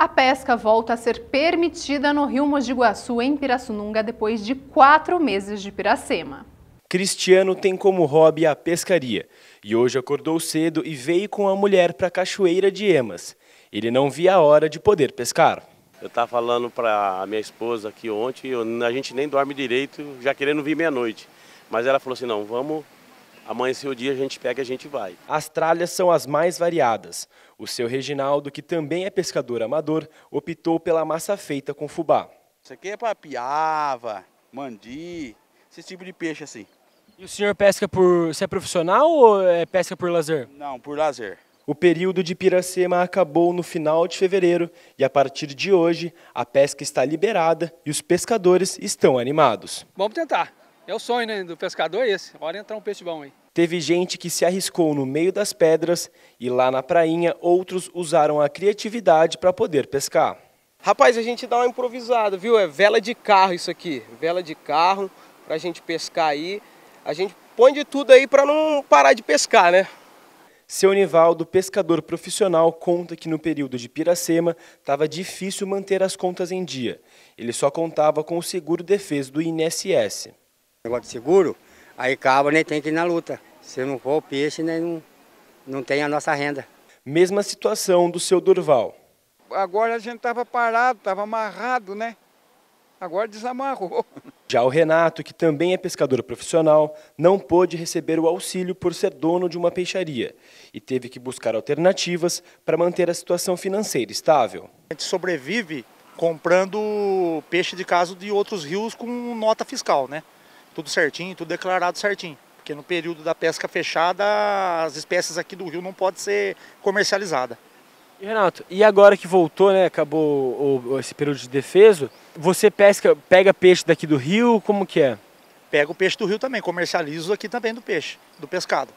A pesca volta a ser permitida no rio Mojiguaçu, em Pirassununga, depois de quatro meses de Piracema. Cristiano tem como hobby a pescaria e hoje acordou cedo e veio com a mulher para a cachoeira de Emas. Ele não via a hora de poder pescar. Eu estava falando para a minha esposa aqui ontem, eu, a gente nem dorme direito, já querendo vir meia-noite. Mas ela falou assim, não, vamos Amanhecer o dia, a gente pega e a gente vai. As tralhas são as mais variadas. O seu Reginaldo, que também é pescador amador, optou pela massa feita com fubá. Isso aqui é para piava, mandi, esse tipo de peixe assim. E o senhor pesca por. Você é profissional ou é pesca por lazer? Não, por lazer. O período de Piracema acabou no final de fevereiro e a partir de hoje a pesca está liberada e os pescadores estão animados. Vamos tentar. É o sonho né, do pescador é esse, hora entrar um peixe bom aí. Teve gente que se arriscou no meio das pedras e lá na prainha outros usaram a criatividade para poder pescar. Rapaz, a gente dá uma improvisada, viu? É vela de carro isso aqui, vela de carro para a gente pescar aí. A gente põe de tudo aí para não parar de pescar, né? Seu Nivaldo, pescador profissional, conta que no período de Piracema estava difícil manter as contas em dia. Ele só contava com o seguro defeso do INSS. Negócio de seguro, aí acaba nem tem que ir na luta. Se não for o peixe, nem não, não tem a nossa renda. Mesma situação do seu Durval. Agora a gente estava parado, estava amarrado, né? Agora desamarrou. Já o Renato, que também é pescador profissional, não pôde receber o auxílio por ser dono de uma peixaria e teve que buscar alternativas para manter a situação financeira estável. A gente sobrevive comprando peixe de caso de outros rios com nota fiscal, né? tudo certinho, tudo declarado certinho. Porque no período da pesca fechada, as espécies aqui do rio não podem ser comercializadas. Renato, e agora que voltou, né, acabou o, esse período de defeso, você pesca, pega peixe daqui do rio, como que é? Pega o peixe do rio também, comercializo aqui também do peixe, do pescado.